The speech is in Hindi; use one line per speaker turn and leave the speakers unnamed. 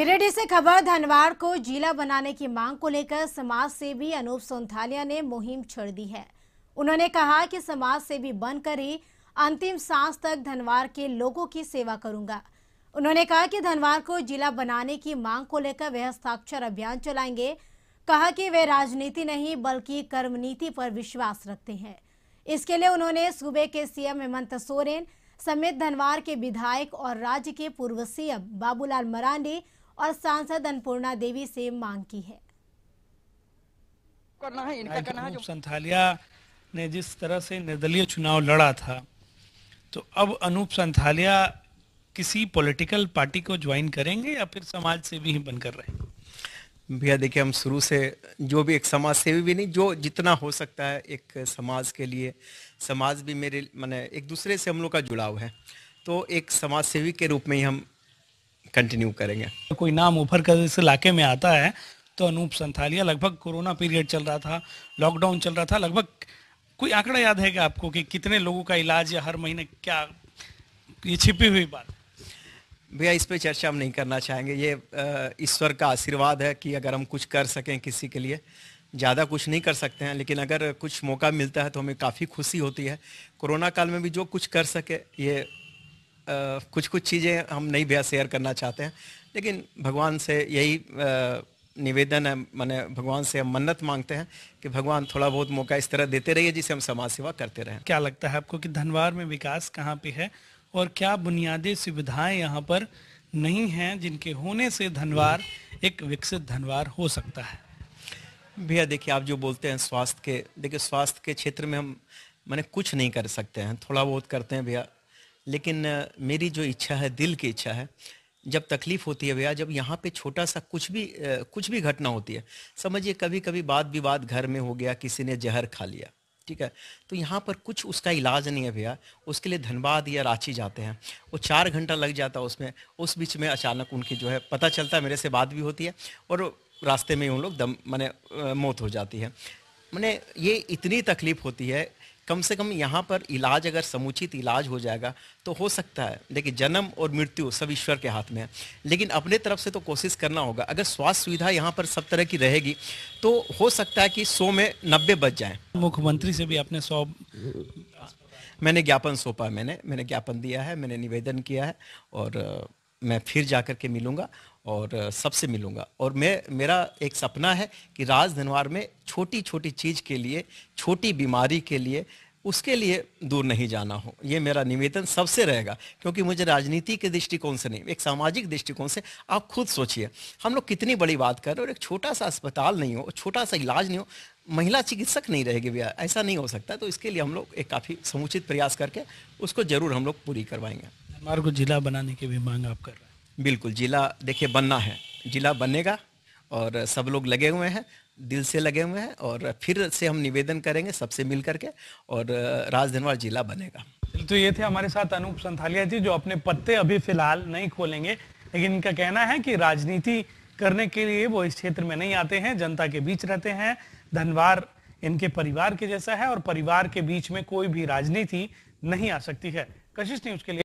गिरिडीह से खबर धनवार को जिला बनाने की मांग को लेकर समाज सेवी अनूप सोंथालिया ने मुहिम छेड़ दी है उन्होंने कहा कि समाज सेवी बनकर ही अंतिम सांस तक धनवार के लोगों की सेवा करूंगा उन्होंने कहा कि धनवार को जिला बनाने की मांग को लेकर वे हस्ताक्षर अभियान चलाएंगे कहा कि वे राजनीति नहीं बल्कि कर्म नीति पर विश्वास रखते हैं इसके लिए उन्होंने सूबे के सीएम हेमंत सोरेन समेत धनवार के विधायक और राज्य के पूर्व सीएम बाबूलाल मरांडी और सांसद अन्नपूर्णा देवी से मांग की है करना है इनका करना जो
संथालिया ने जिस तरह से निर्दलीय चुनाव लड़ा था तो अब अनूप संथालिया किसी पॉलिटिकल पार्टी को ज्वाइन करेंगे या फिर समाज
सेवी ही बनकर रहे भैया देखिए हम शुरू से जो भी एक समाज सेवी भी नहीं जो जितना हो सकता है एक समाज के लिए समाज भी मेरे मैंने एक दूसरे से हम लोग का जुड़ाव है तो एक समाज सेवी के रूप में ही हम कंटिन्यू करेंगे
कोई नाम उभर कर इस इलाके में आता है तो अनूप संथालिया लगभग कोरोना पीरियड चल रहा था लॉकडाउन चल रहा था लगभग कोई आंकड़ा याद है क्या आपको कि कितने लोगों का इलाज हर महीने क्या
ये छिपी हुई बात भैया इस पे चर्चा हम नहीं करना चाहेंगे ये ईश्वर का आशीर्वाद है कि अगर हम कुछ कर सकें किसी के लिए ज़्यादा कुछ नहीं कर सकते हैं लेकिन अगर कुछ मौका मिलता है तो हमें काफ़ी खुशी होती है कोरोना काल में भी जो कुछ कर सके ये कुछ कुछ चीज़ें हम नहीं भैया शेयर करना चाहते हैं लेकिन भगवान से यही निवेदन है मैंने भगवान से हम मन्नत मांगते हैं कि भगवान थोड़ा बहुत मौका इस तरह देते रहिए जिसे हम समाज सेवा करते रहें
क्या लगता है आपको कि धनवार में विकास कहाँ पे है और क्या बुनियादी सुविधाएं यहाँ पर नहीं हैं जिनके होने से धनवार एक विकसित धनवार हो सकता है
भैया देखिए आप जो बोलते हैं स्वास्थ्य के देखिए स्वास्थ्य के क्षेत्र में हम मैंने कुछ नहीं कर सकते हैं थोड़ा बहुत करते हैं भैया लेकिन मेरी जो इच्छा है दिल की इच्छा है जब तकलीफ होती है भैया जब यहाँ पे छोटा सा कुछ भी कुछ भी घटना होती है समझिए कभी कभी बात विवाद घर में हो गया किसी ने जहर खा लिया ठीक है तो यहाँ पर कुछ उसका इलाज नहीं है भैया उसके लिए धनबाद या रांची जाते हैं वो चार घंटा लग जाता है उसमें उस बीच में अचानक उनकी जो है पता चलता है मेरे से बात भी होती है और रास्ते में उन लोग दम मैंने मौत हो जाती है मैंने ये इतनी तकलीफ होती है कम से कम यहाँ पर इलाज अगर समुचित इलाज हो जाएगा तो हो सकता है लेकिन जन्म और मृत्यु सब ईश्वर के हाथ में है लेकिन अपने तरफ से तो कोशिश करना होगा अगर स्वास्थ्य सुविधा यहाँ पर सब तरह की रहेगी तो हो सकता है कि सौ में नब्बे बच जाए मुख्यमंत्री से भी आपने सौ मैंने ज्ञापन सौंपा मैंने मैंने ज्ञापन दिया है मैंने निवेदन किया है और मैं फिर जा के मिलूँगा और सबसे मिलूंगा और मैं मेरा एक सपना है कि राज धनवार में छोटी छोटी चीज़ के लिए छोटी बीमारी के लिए उसके लिए दूर नहीं जाना हो ये मेरा निवेदन सबसे रहेगा क्योंकि मुझे राजनीति के दृष्टिकोण से नहीं एक सामाजिक दृष्टिकोण से आप खुद सोचिए हम लोग कितनी बड़ी बात कर रहे हैं और एक छोटा सा अस्पताल नहीं हो छोटा सा इलाज नहीं हो महिला चिकित्सक नहीं रहेगी भैया ऐसा नहीं हो सकता तो इसके लिए हम लोग एक काफ़ी समुचित प्रयास करके उसको जरूर हम लोग पूरी करवाएंगे
को जिला बनाने की भी मांग आप कर रहे हैं
बिल्कुल जिला देखिए बनना है जिला बनेगा और सब लोग लगे हुए हैं दिल से लगे हुए हैं और फिर से हम निवेदन करेंगे सबसे मिल करके और राजधनवार जिला बनेगा तो ये थे हमारे
साथ अनूप संथालिया जी जो अपने पत्ते अभी फिलहाल नहीं खोलेंगे लेकिन इनका कहना है कि राजनीति करने के लिए वो इस क्षेत्र में नहीं आते हैं जनता के बीच रहते हैं धनवार इनके परिवार के जैसा है और परिवार के बीच में कोई भी राजनीति नहीं आ सकती है कशिश न्यूज के लिए